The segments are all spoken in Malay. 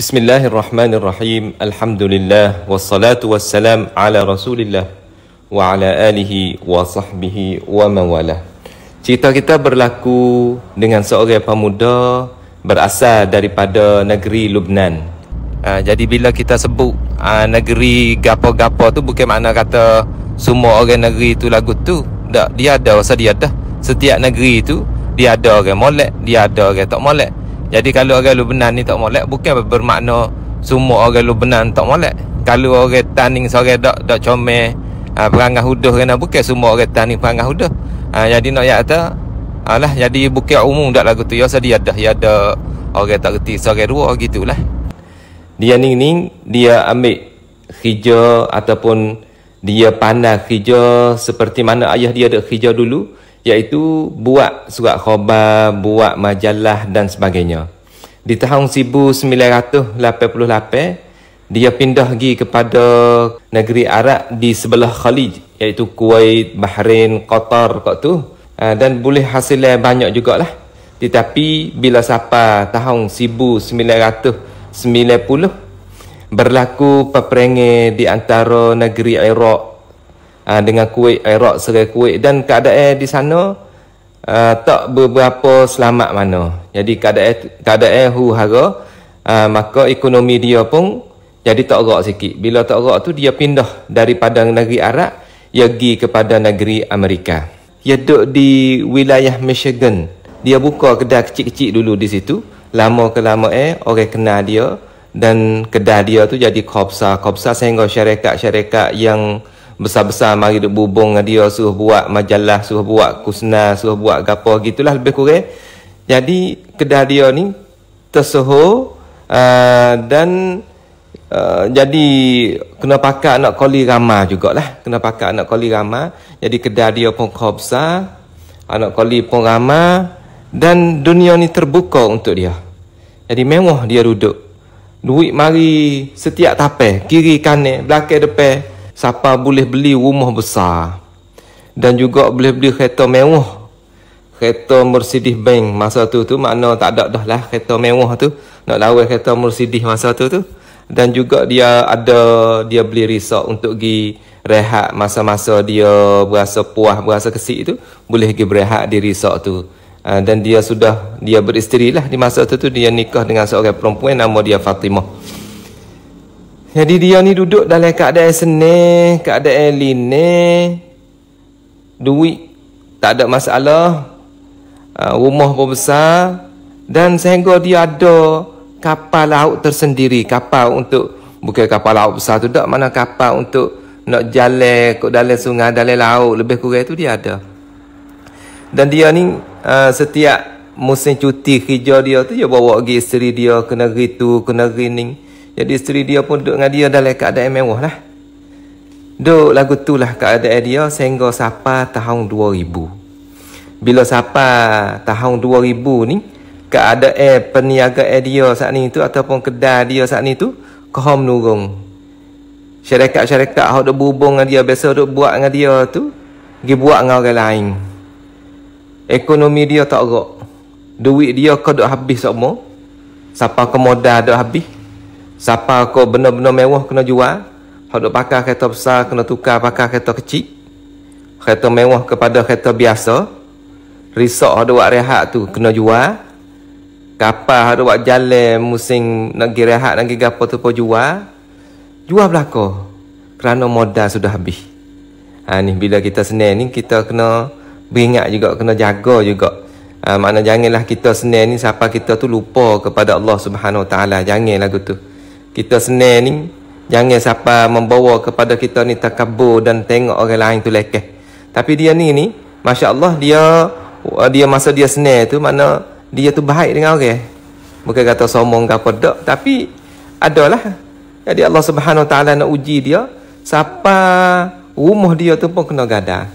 Bismillahirrahmanirrahim. Alhamdulillah wassalatu wassalam ala Rasulillah wa ala alihi wa sahbihi wa man Cerita kita berlaku dengan seorang pemuda berasal daripada negeri Lubnan. Ha, jadi bila kita sebut ha, negeri gapo-gapo tu bukan makna kata semua orang negeri tu lagu tu. Tak, dia ada, rasa dia ada. Setiap negeri tu dia ada orang molek, dia ada orang tak molek. Jadi kalau orang benar ni tak molek bukan bermakna semua orang benar tak molek. Kalau orang taning sore dak dak comel ha, perangai huduh kena bukan semua orang taning perangai huduh. Ha, jadi nak ya kata alah jadi bukan umum dak lagu tu ya sedia dah ya ada orang tak reti sore dua gitulah. Dia ning ning dia ambil hijau ataupun dia pandai hijau seperti mana ayah dia ada hijau dulu iaitu buat surat khabar, buat majalah dan sebagainya. Di tahun 1988, dia pindah pergi kepada negeri Arab di sebelah Khalid iaitu Kuwait, Bahrain, Qatar kat tu. Ah, dan boleh hasilnya banyak jugalah. Tetapi bila sampai tahun 1990, berlaku peperangan di antara negeri Iraq aa, ah, dengan Kuwait, Iraq eh, serai Kuwait dan keadaan di sana aa, ah, tak beberapa selamat mana. Jadi keadaan keadaan huru-hara ah, maka ekonomi dia pun jadi tak erak sikit. Bila tak erak tu dia pindah daripada negeri Arab ia pergi kepada negeri Amerika. Ia duduk di wilayah Michigan. Dia buka kedai kecil-kecil dulu di situ. Lama ke lama eh, orang kenal dia. Dan kedai dia tu jadi kopsa. Kopsa sehingga syarikat-syarikat yang besar-besar mari duk berhubung dengan dia suruh buat majalah suruh buat kusna suruh buat gapo gitulah lebih kurang jadi kedah dia ni tersoho uh, dan uh, jadi kena pakai nak koli ramah jugalah kena pakai nak koli ramah jadi kedah dia pun kau besar anak koli pun ramah dan dunia ni terbuka untuk dia jadi mewah dia duduk duit mari setiap tapai kiri kanan belakang depan Siapa boleh beli rumah besar Dan juga boleh beli kereta mewah Kereta Mercedes Benz masa tu tu Makna tak ada dah lah kereta mewah tu Nak lawan kereta Mercedes masa tu tu Dan juga dia ada Dia beli resort untuk pergi rehat masa-masa dia berasa puas, berasa kesik itu boleh pergi berehat di resort tu ah, dan dia sudah, dia beristeri lah di masa tu tu dia nikah dengan seorang perempuan nama dia Fatimah jadi dia ni duduk dalam keadaan senang, keadaan lini. Duit tak ada masalah. Uh, rumah pun besar. Dan sehingga dia ada kapal laut tersendiri. Kapal untuk, bukan kapal laut besar tu tak. Mana kapal untuk nak jalan ke dalam sungai, dalam laut. Lebih kurang tu dia ada. Dan dia ni ah, setiap musim cuti hijau dia tu dia bawa pergi isteri dia ke negeri tu, ke negeri ni. Jadi isteri dia pun duduk dengan dia dalam keadaan mewah lah. Duk lagu tu lah keadaan dia sehingga sapa tahun 2000. Bila sapa tahun 2000 ni, keadaan peniaga dia saat ni tu ataupun kedai dia saat ni tu, kau menurung. Syarikat-syarikat yang duk berhubung dengan dia, biasa duk buat dengan dia tu, pergi buat dengan orang lain. Ekonomi dia tak rok. Duit dia kau duk habis semua. Sapa kemodal duk habis. Sapa kau benar-benar mewah kena jual? Kau duk pakai kereta besar kena tukar pakai kereta kecil? Kereta mewah kepada kereta biasa? Risak kau duk rehat tu kena jual? Kapal kau duk jalan musim nak pergi rehat nak pergi gapa tu pun jual? Jual belakang. Kerana modal sudah habis. Ha, ni bila kita senang ni kita kena beringat juga kena jaga juga ha, mana janganlah kita senang ni siapa kita tu lupa kepada Allah Subhanahu Wa Taala janganlah gitu ha, kita senang ni jangan siapa membawa kepada kita ni takabur dan tengok orang lain tu lekeh tapi dia ni ni Masya Allah dia uh, dia masa dia senang tu mana dia tu baik dengan orang bukan kata sombong ke apa dak tapi adalah jadi Allah Subhanahu taala nak uji dia siapa rumah dia tu pun kena gada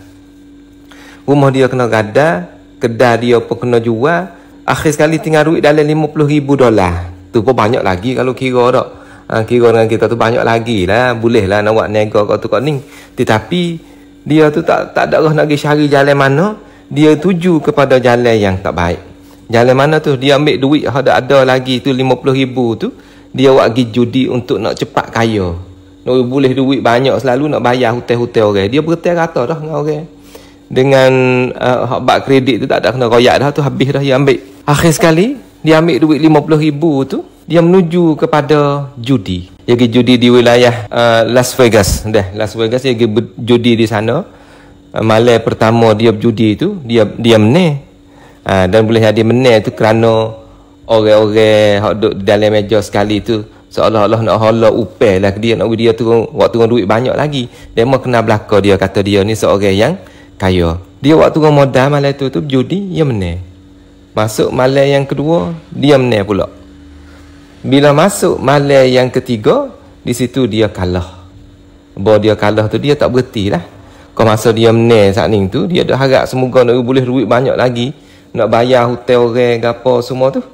rumah dia kena gada kedai dia pun kena jual akhir sekali tinggal duit dalam 50 ribu dolar tu pun banyak lagi kalau kira dak ha, kira dengan kita tu banyak lagi lah boleh lah nak buat nego kau tu kau ni tetapi dia tu tak tak ada roh nak pergi cari jalan mana dia tuju kepada jalan yang tak baik jalan mana tu dia ambil duit ada ada lagi tu 50 ribu tu dia buat pergi judi untuk nak cepat kaya nak boleh duit banyak selalu nak bayar hotel-hotel orang okay. dia bertel rata dah dengan orang okay. dengan uh, bak kredit tu tak ada kena royak dah tu habis dah dia ambil akhir sekali dia ambil duit 50 ribu tu dia menuju kepada judi. Dia pergi judi di wilayah uh, Las Vegas. Dah, Las Vegas dia pergi judi di sana. Uh, malam pertama dia berjudi itu, dia dia menang. Uh, dan boleh jadi menang itu kerana orang-orang hak duduk dalam meja sekali itu seolah-olah nak hala upeh lah dia nak dia turun waktu turun duit banyak lagi. Dia mau kena belaka dia kata dia ni seorang yang kaya. Dia waktu turun modal malam itu tu berjudi, dia menang. Masuk malam yang kedua, dia menang pula. Bila masuk malam yang ketiga, di situ dia kalah. Bahawa dia kalah tu, dia tak berhenti lah. Kalau masa dia menang saat ni tu, dia dah harap semoga nak boleh duit banyak lagi. Nak bayar hotel orang, apa semua tu.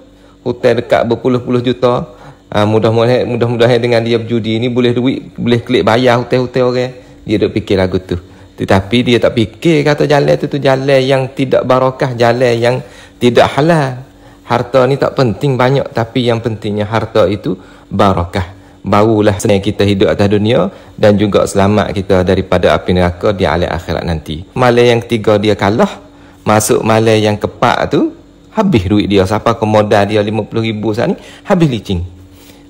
Hotel dekat berpuluh-puluh juta. Ha, mudah-mudahan mudah-mudahan dengan dia berjudi ni boleh duit boleh klik bayar hotel-hotel orang dia dah fikir lagu tu tetapi dia tak fikir kata jalan tu tu jalan yang tidak barakah jalan yang tidak halal harta ni tak penting banyak tapi yang pentingnya harta itu barakah barulah senang kita hidup atas dunia dan juga selamat kita daripada api neraka di alam akhirat nanti malay yang ketiga dia kalah masuk malay yang keempat tu habis duit dia siapa komodal dia 50 ribu saat ni habis licing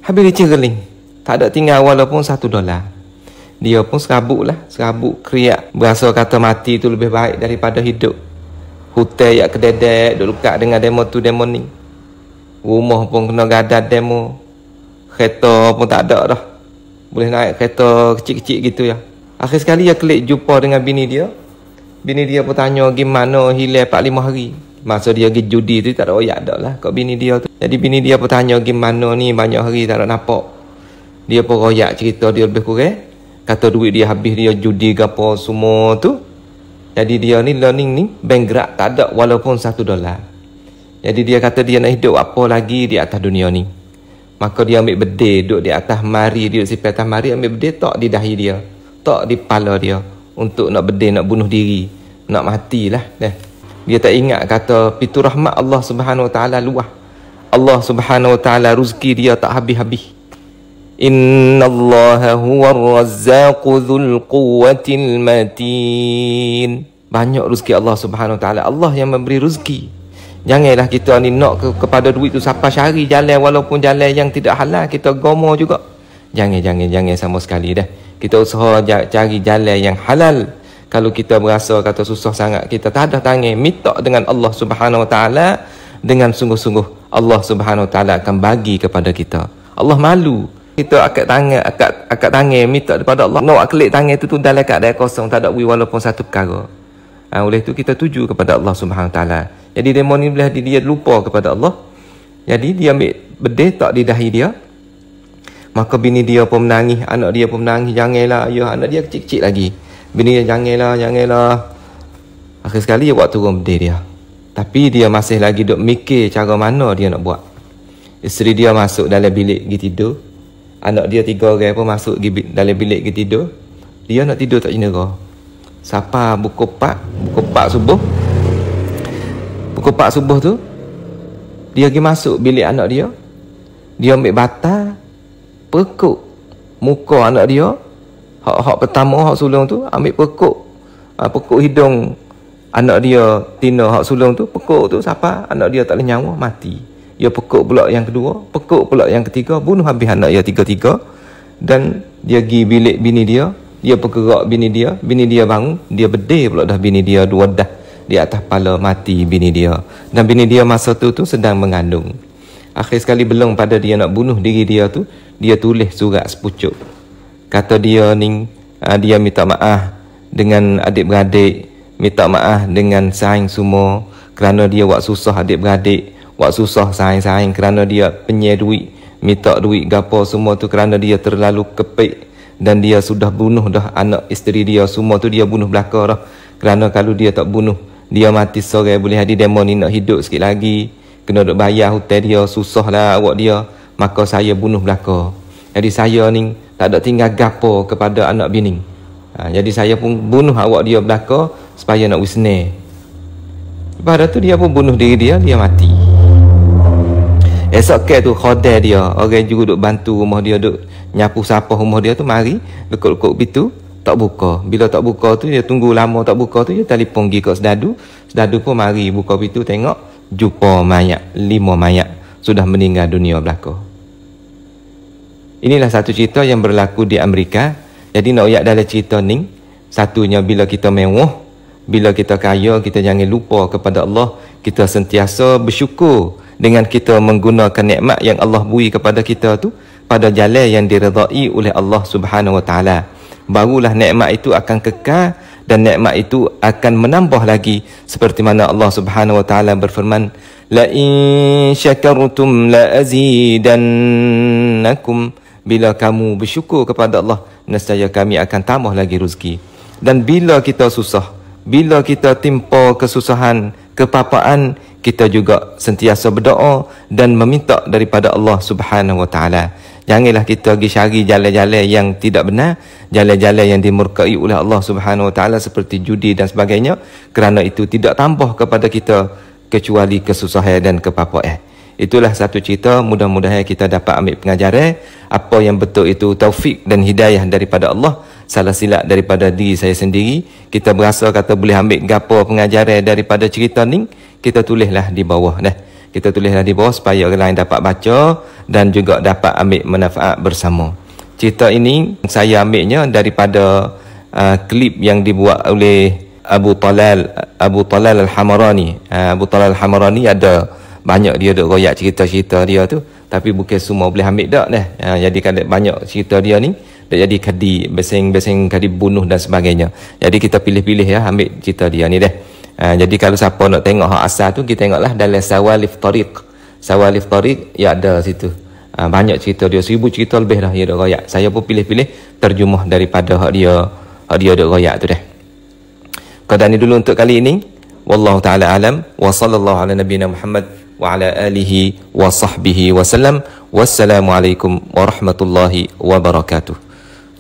habis licing geling tak ada tinggal walaupun satu dolar dia pun serabuk lah serabuk kriak berasa kata mati tu lebih baik daripada hidup Hotel yang kededek Duduk dekat dengan demo tu demo ni Rumah pun kena gadat demo Kereta pun tak ada dah Boleh naik kereta kecil-kecil gitu ya Akhir sekali ya klik jumpa dengan bini dia Bini dia pun tanya gimana hilang 4-5 hari Masa dia pergi judi tu tak ada oyak dah lah Kau bini dia tu Jadi bini dia pun tanya gimana ni banyak hari tak ada nampak Dia pun royak cerita dia lebih kurang Kata duit dia habis dia judi ke apa semua tu jadi dia ni learning ni bankrupt tak ada walaupun satu dolar. Jadi dia kata dia nak hidup apa lagi di atas dunia ni. Maka dia ambil bedih duduk di atas mari dia di atas mari ambil bedih tak di dahi dia. Tak di pala dia untuk nak bedih nak bunuh diri. Nak matilah deh. Dia tak ingat kata pitu rahmat Allah Subhanahu Wa Taala luah. Allah Subhanahu Wa Taala rezeki dia tak habis-habis. ان الله هو الرزاق ذو القوه المتين banyak rezeki Allah Subhanahu Wa Taala Allah yang memberi rezeki janganlah kita ni nak ke, kepada duit tu sampai syari jalan walaupun jalan yang tidak halal kita gomo juga jangan jangan jangan sama sekali dah kita usaha cari jalan yang halal kalau kita berasa kata susah sangat kita tak ada tangan minta dengan Allah Subhanahu Wa Taala dengan sungguh-sungguh Allah Subhanahu Wa Taala akan bagi kepada kita Allah malu kita akad tangan akad akad tangan minta kepada Allah nak kelik tangan itu tu dalam keadaan kosong tak ada we walaupun satu perkara ha, oleh itu kita tuju kepada Allah Subhanahu taala jadi demon ni boleh dia lupa kepada Allah jadi dia ambil bedih tak di dahi dia maka bini dia pun menangis anak dia pun menangis janganlah ayah anak dia kecil-kecil lagi bini dia janganlah janganlah akhir sekali dia buat turun bedih dia tapi dia masih lagi duk mikir cara mana dia nak buat isteri dia masuk dalam bilik pergi tidur Anak dia tiga orang pun masuk gibit dalam bilik ke tidur. Dia nak tidur tak jenera. Sapa buku pak, buku pak subuh. Buku pak subuh tu dia pergi masuk bilik anak dia. Dia ambil bata pekuk muka anak dia. Hak-hak pertama hak sulung tu ambil pekuk ah, pekuk hidung anak dia Tina hak sulung tu pekuk tu siapa anak dia tak boleh nyawa mati ia ya, pekuk pula yang kedua pekuk pula yang ketiga bunuh habis anak ia ya tiga-tiga dan dia pergi bilik bini dia dia pergerak bini dia bini dia bangun dia bedih pula dah bini dia dua dah di atas kepala mati bini dia dan bini dia masa tu tu sedang mengandung akhir sekali belum pada dia nak bunuh diri dia tu dia tulis surat sepucuk kata dia ni ah, dia minta maaf dengan adik-beradik minta maaf dengan saing semua kerana dia buat susah adik-beradik buat susah saing-saing kerana dia penyedui, duit minta duit gapo semua tu kerana dia terlalu kepek dan dia sudah bunuh dah anak isteri dia semua tu dia bunuh belaka dah kerana kalau dia tak bunuh dia mati sore boleh hadi demo ni nak hidup sikit lagi kena duk bayar hutang dia susah lah awak dia maka saya bunuh belaka jadi saya ni tak ada tinggal gapo kepada anak bini ha, jadi saya pun bunuh awak dia belaka supaya nak wisne pada tu dia pun bunuh diri dia dia mati Esok ke tu khodai dia, orang juga duk bantu rumah dia duk nyapu sapa rumah dia tu mari dekat-dekat pintu tak buka. Bila tak buka tu dia tunggu lama tak buka tu dia telefon pergi kat sedadu. Sedadu pun mari buka pintu tengok jumpa mayat, lima mayat sudah meninggal dunia belaka. Inilah satu cerita yang berlaku di Amerika. Jadi nak uyak dalam cerita ni, satunya bila kita mewah, bila kita kaya, kita jangan lupa kepada Allah, kita sentiasa bersyukur dengan kita menggunakan nikmat yang Allah beri kepada kita tu pada jalan yang diredai oleh Allah Subhanahu Wa Taala barulah nikmat itu akan kekal dan nikmat itu akan menambah lagi seperti mana Allah Subhanahu Wa Taala berfirman la in syakartum la azidannakum bila kamu bersyukur kepada Allah nescaya kami akan tambah lagi rezeki dan bila kita susah bila kita timpa kesusahan kepapaan kita juga sentiasa berdoa dan meminta daripada Allah Subhanahu Wa Taala. Janganlah kita pergi cari jalan-jalan yang tidak benar, jalan-jalan yang dimurkai oleh Allah Subhanahu Wa Taala seperti judi dan sebagainya, kerana itu tidak tambah kepada kita kecuali kesusahan dan kepapaan. Itulah satu cerita mudah-mudahan kita dapat ambil pengajaran apa yang betul itu taufik dan hidayah daripada Allah salah silap daripada diri saya sendiri. Kita berasa kata boleh ambil gapo pengajaran daripada cerita ni, kita tulislah di bawah dah. Kita tulislah di bawah supaya orang lain dapat baca dan juga dapat ambil manfaat bersama. Cerita ini saya ambilnya daripada uh, klip yang dibuat oleh Abu Talal Abu Talal Al-Hamarani. Uh, Abu Talal Al-Hamarani ada banyak dia dok royak cerita-cerita dia tu tapi bukan semua boleh ambil dak dah. Uh, jadi kan banyak cerita dia ni jadi kadi beseng-beseng kadi bunuh dan sebagainya jadi kita pilih-pilih ya ambil cerita dia ni deh uh, jadi kalau siapa nak tengok hak asal tu kita tengoklah dalam sawalif tariq sawalif tariq ya ada situ uh, banyak cerita dia seribu cerita lebih dah dia dia saya pun pilih-pilih terjemah daripada hak dia hak dia dia royak tu deh kata ni dulu untuk kali ini wallahu taala alam wa sallallahu ala nabiyina muhammad wa ala alihi wa sahbihi wa sallam Wassalamualaikum warahmatullahi wabarakatuh.